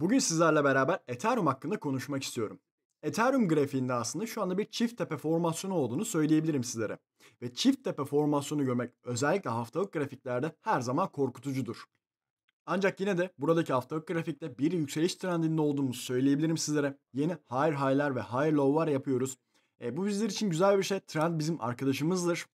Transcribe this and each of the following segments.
Bugün sizlerle beraber Ethereum hakkında konuşmak istiyorum. Ethereum grafiğinde aslında şu anda bir çift tepe formasyonu olduğunu söyleyebilirim sizlere. Ve çift tepe formasyonu görmek özellikle haftalık grafiklerde her zaman korkutucudur. Ancak yine de buradaki haftalık grafikte bir yükseliş trendinde olduğumuzu söyleyebilirim sizlere. Yeni higher high'lar ve higher low'lar yapıyoruz. E, bu bizler için güzel bir şey. Trend bizim arkadaşımızdır.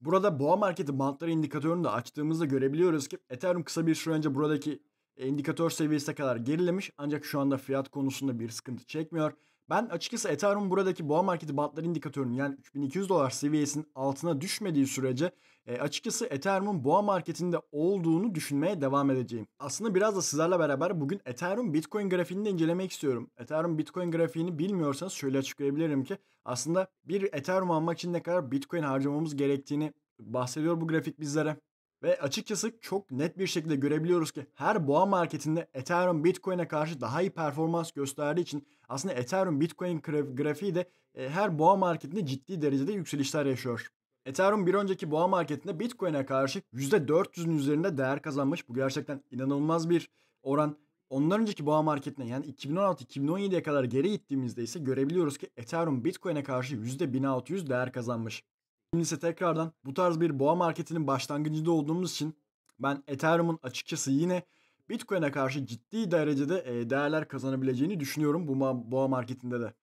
Burada boğa marketi bantları indikatörünü de açtığımızda görebiliyoruz ki Ethereum kısa bir süre önce buradaki indikatör seviyesine kadar gerilemiş ancak şu anda fiyat konusunda bir sıkıntı çekmiyor. Ben açıkçası Ethereum buradaki boğa marketi bantları indikatörünün yani 3200 dolar seviyesinin altına düşmediği sürece e, açıkçası Ethereum'un boğa marketinde olduğunu düşünmeye devam edeceğim. Aslında biraz da sizlerle beraber bugün Ethereum Bitcoin grafiğini de incelemek istiyorum. Ethereum Bitcoin grafiğini bilmiyorsanız şöyle açıklayabilirim ki aslında bir Ethereum almak için ne kadar Bitcoin harcamamız gerektiğini bahsediyor bu grafik bizlere. Ve açıkçası çok net bir şekilde görebiliyoruz ki her boğa marketinde Ethereum Bitcoin'e karşı daha iyi performans gösterdiği için aslında Ethereum Bitcoin grafiği de e, her boğa marketinde ciddi derecede yükselişler yaşıyor. Ethereum bir önceki boğa marketinde Bitcoin'e karşı %400'ün üzerinde değer kazanmış. Bu gerçekten inanılmaz bir oran. Ondan önceki boğa marketine yani 2016-2017'ye kadar geri gittiğimizde ise görebiliyoruz ki Ethereum Bitcoin'e karşı %1600 değer kazanmış ise tekrardan bu tarz bir boğa marketinin başlangıcında olduğumuz için ben Ethereum'un açıkçası yine Bitcoin'e karşı ciddi derecede e, değerler kazanabileceğini düşünüyorum bu boğa marketinde de.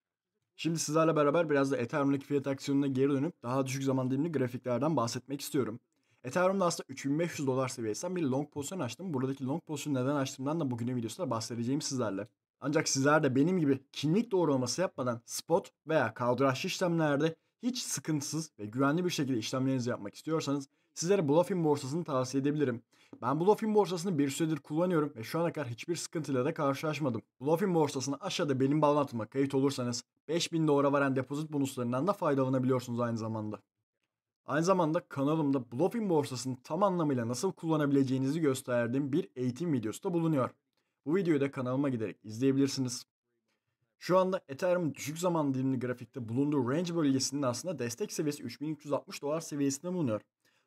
Şimdi sizlerle beraber biraz da Ethereum'daki fiyat aksiyonuna geri dönüp daha düşük zaman dilimli grafiklerden bahsetmek istiyorum. Ethereum'da aslında 3500 dolar seviyesinden bir long pozisyon açtım. Buradaki long pozisyonu neden açtığımdan da bugünün videosunda bahsedeceğim sizlerle. Ancak sizler de benim gibi kimlik doğrulaması yapmadan spot veya kaldıraçlı işlemlerde hiç sıkıntısız ve güvenli bir şekilde işlemlerinizi yapmak istiyorsanız sizlere Bluffin borsasını tavsiye edebilirim. Ben Bluffin borsasını bir süredir kullanıyorum ve şu ana kadar hiçbir sıkıntıyla da karşılaşmadım. Bluffin Borsasını aşağıda benim bağlantıma kayıt olursanız 5000 dolara varan depozit bonuslarından da faydalanabiliyorsunuz aynı zamanda. Aynı zamanda kanalımda Bluffin borsasını tam anlamıyla nasıl kullanabileceğinizi gösterdiğim bir eğitim videosu da bulunuyor. Bu videoyu da kanalıma giderek izleyebilirsiniz. Şu anda Ethereum düşük zaman dilimli grafikte bulunduğu range bölgesinin aslında destek seviyesi 3360 dolar seviyesinde bulunuyor.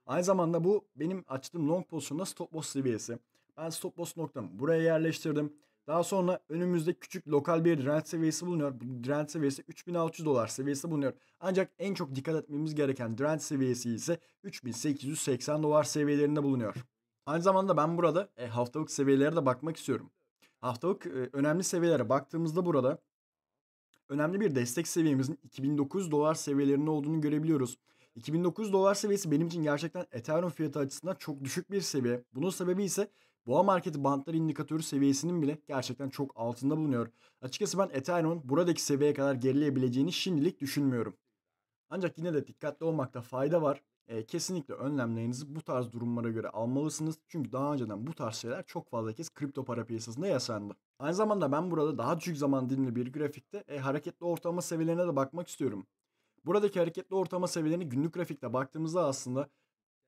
Aynı zamanda bu benim açtığım long pozisyonda stop loss seviyesi. Ben stop loss noktamı buraya yerleştirdim. Daha sonra önümüzde küçük lokal bir direnç seviyesi bulunuyor. Bu direnç seviyesi 3600 dolar seviyesi bulunuyor. Ancak en çok dikkat etmemiz gereken direnç seviyesi ise 3880 dolar seviyelerinde bulunuyor. Aynı zamanda ben burada e, haftalık seviyelere de bakmak istiyorum. Haftalık e, önemli seviyelere baktığımızda burada önemli bir destek seviyemizin 2009 dolar seviyelerinde olduğunu görebiliyoruz. 2009 dolar seviyesi benim için gerçekten Ethereum fiyatı açısından çok düşük bir seviye. Bunun sebebi ise boğa market bantları indikatörü seviyesinin bile gerçekten çok altında bulunuyor. Açıkçası ben Ethereum'un buradaki seviyeye kadar gerileyebileceğini şimdilik düşünmüyorum. Ancak yine de dikkatli olmakta fayda var e, kesinlikle önlemlerinizi bu tarz durumlara göre almalısınız. Çünkü daha önceden bu tarz şeyler çok fazla kez kripto para piyasasında yaşandı. Aynı zamanda ben burada daha düşük zaman dilimli bir grafikte e, hareketli ortalama seviyelerine de bakmak istiyorum. Buradaki hareketli ortalama seviyelerini günlük grafikte baktığımızda aslında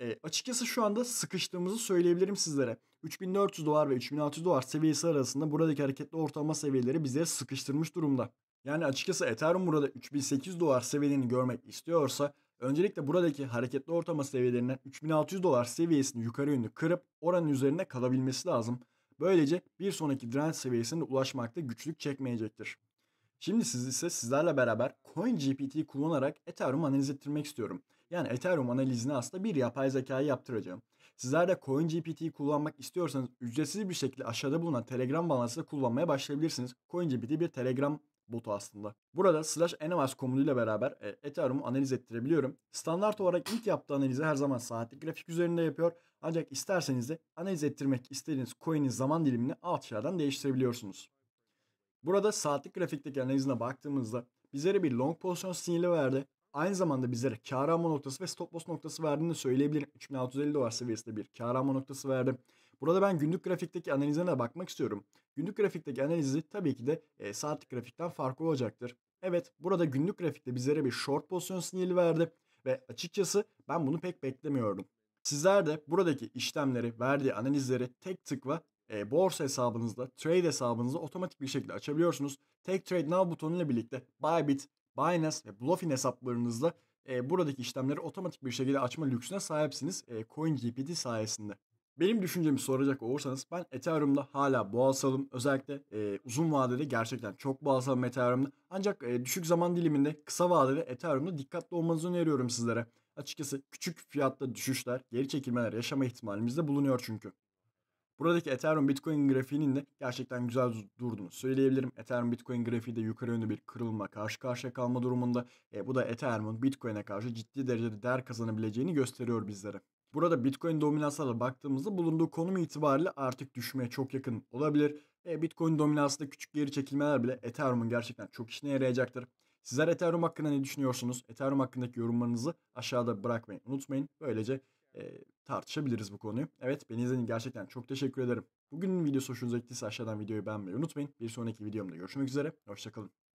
e, açıkçası şu anda sıkıştığımızı söyleyebilirim sizlere. 3400 dolar ve 3600 dolar seviyesi arasında buradaki hareketli ortalama seviyeleri bizleri sıkıştırmış durumda. Yani açıkçası Ethereum burada 3800 dolar seviyelerini görmek istiyorsa Öncelikle buradaki hareketli ortama seviyelerinden 3600 dolar seviyesini yukarı yönlü kırıp oranın üzerinde kalabilmesi lazım. Böylece bir sonraki direnç seviyesine ulaşmakta güçlük çekmeyecektir. Şimdi siz ise sizlerle beraber CoinGPT'yi kullanarak Ethereum analiz ettirmek istiyorum. Yani Ethereum analizini aslında bir yapay zekayı yaptıracağım. Sizler de CoinGPT'yi kullanmak istiyorsanız ücretsiz bir şekilde aşağıda bulunan Telegram bağlantısını kullanmaya başlayabilirsiniz. CoinGPT bir Telegram botu aslında. Burada slash Animals komutuyla beraber e, Ethereum'u analiz ettirebiliyorum. Standart olarak ilk yaptığı analizi her zaman saatlik grafik üzerinde yapıyor. Ancak isterseniz de analiz ettirmek istediğiniz coin'in zaman dilimini alt aşağıdan değiştirebiliyorsunuz. Burada saatlik grafikteki analizine baktığımızda bizlere bir long pozisyon sinyali verdi. Aynı zamanda bizlere kar alma noktası ve stop loss noktası verdiğini söyleyebilirim. 3650 dolar seviyesinde bir kar alma noktası verdi. Burada ben günlük grafikteki analizine de bakmak istiyorum. Günlük grafikteki analizi tabii ki de e, saatlik grafikten farklı olacaktır. Evet burada günlük grafikte bizlere bir short pozisyon sinyali verdi ve açıkçası ben bunu pek beklemiyordum. Sizler de buradaki işlemleri, verdiği analizleri tek tıkla e, borsa hesabınızda, trade hesabınızda otomatik bir şekilde açabiliyorsunuz. Take Trade Now butonuyla birlikte Bybit, Binance ve Bluffin hesaplarınızda e, buradaki işlemleri otomatik bir şekilde açma lüksüne sahipsiniz e, CoinGPT sayesinde. Benim düşüncemi soracak olursanız ben Ethereum'da hala boğasalım. Özellikle e, uzun vadede gerçekten çok boğasalım Ethereum'da. Ancak e, düşük zaman diliminde kısa vadede Ethereum'da dikkatli olmanızı öneriyorum sizlere. Açıkçası küçük fiyatta düşüşler, geri çekilmeler yaşama ihtimalimizde bulunuyor çünkü. Buradaki Ethereum Bitcoin grafiğinin de gerçekten güzel durduğunu söyleyebilirim. Ethereum Bitcoin grafiği de yukarı yönlü bir kırılma karşı karşıya kalma durumunda. E, bu da Ethereum'un Bitcoin'e karşı ciddi derecede değer kazanabileceğini gösteriyor bizlere. Burada Bitcoin dominansına baktığımızda bulunduğu konum itibariyle artık düşmeye çok yakın olabilir. E, Bitcoin dominansında küçük geri çekilmeler bile Ethereum'un gerçekten çok işine yarayacaktır. Sizler Ethereum hakkında ne düşünüyorsunuz? Ethereum hakkındaki yorumlarınızı aşağıda bırakmayı unutmayın. Böylece e, tartışabiliriz bu konuyu. Evet beni izlediğiniz gerçekten çok teşekkür ederim. Bugünün videosu hoşunuza gittiyse aşağıdan videoyu beğenmeyi unutmayın. Bir sonraki videomda görüşmek üzere. Hoşçakalın.